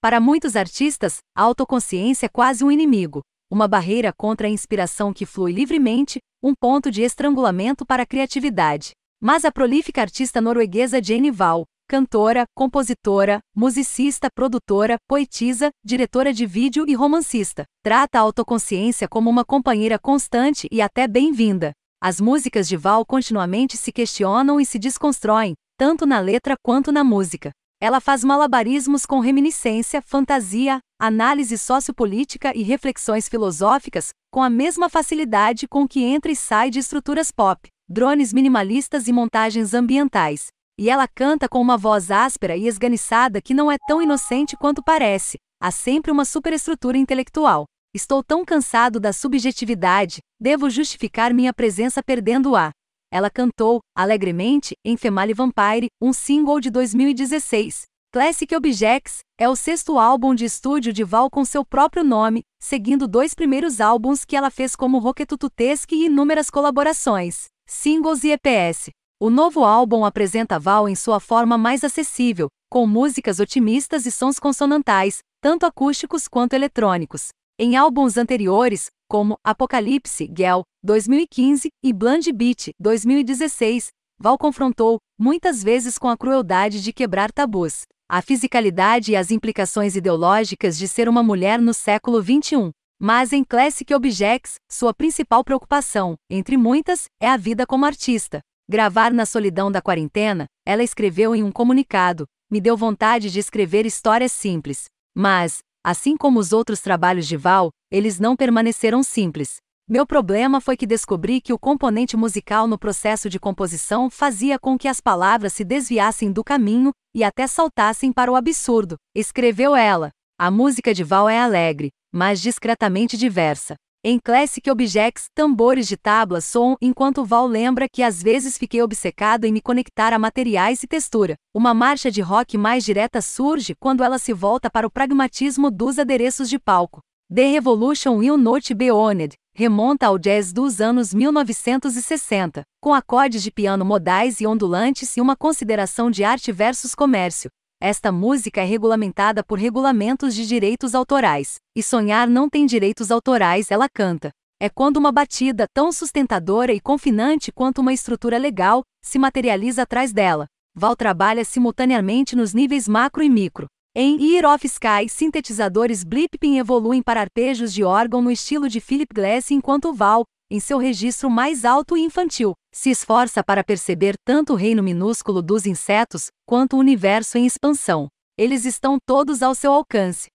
Para muitos artistas, a autoconsciência é quase um inimigo, uma barreira contra a inspiração que flui livremente, um ponto de estrangulamento para a criatividade. Mas a prolífica artista norueguesa Jenny Val, cantora, compositora, musicista, produtora, poetisa, diretora de vídeo e romancista, trata a autoconsciência como uma companheira constante e até bem-vinda. As músicas de Val continuamente se questionam e se desconstroem, tanto na letra quanto na música. Ela faz malabarismos com reminiscência, fantasia, análise sociopolítica e reflexões filosóficas, com a mesma facilidade com que entra e sai de estruturas pop, drones minimalistas e montagens ambientais. E ela canta com uma voz áspera e esganiçada que não é tão inocente quanto parece. Há sempre uma superestrutura intelectual. Estou tão cansado da subjetividade, devo justificar minha presença perdendo-a. Ela cantou, alegremente, em Female Vampire, um single de 2016. Classic Objects é o sexto álbum de estúdio de Val com seu próprio nome, seguindo dois primeiros álbuns que ela fez como Roquetututesque e inúmeras colaborações, singles e EPS. O novo álbum apresenta Val em sua forma mais acessível, com músicas otimistas e sons consonantais, tanto acústicos quanto eletrônicos. Em álbuns anteriores, como Apocalipse Gel, 2015, e Bland Beat, 2016, Val confrontou, muitas vezes com a crueldade de quebrar tabus, a fisicalidade e as implicações ideológicas de ser uma mulher no século XXI. Mas em Classic Objects, sua principal preocupação, entre muitas, é a vida como artista. Gravar na solidão da quarentena, ela escreveu em um comunicado: Me deu vontade de escrever histórias simples. Mas, Assim como os outros trabalhos de Val, eles não permaneceram simples. Meu problema foi que descobri que o componente musical no processo de composição fazia com que as palavras se desviassem do caminho e até saltassem para o absurdo, escreveu ela. A música de Val é alegre, mas discretamente diversa. Em Classic Objects, tambores de tábua som enquanto Val lembra que às vezes fiquei obcecado em me conectar a materiais e textura. Uma marcha de rock mais direta surge quando ela se volta para o pragmatismo dos adereços de palco. The Revolution Will Not Be Owned remonta ao jazz dos anos 1960, com acordes de piano modais e ondulantes e uma consideração de arte versus comércio. Esta música é regulamentada por regulamentos de direitos autorais, e Sonhar não tem direitos autorais, ela canta. É quando uma batida, tão sustentadora e confinante quanto uma estrutura legal, se materializa atrás dela. Val trabalha simultaneamente nos níveis macro e micro. Em Ear of Sky, sintetizadores Blippin evoluem para arpejos de órgão no estilo de Philip Glass enquanto Val, em seu registro mais alto e infantil, se esforça para perceber tanto o reino minúsculo dos insetos quanto o universo em expansão. Eles estão todos ao seu alcance,